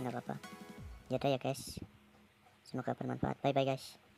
nggak apa-apa ya ya guys semoga bermanfaat bye bye guys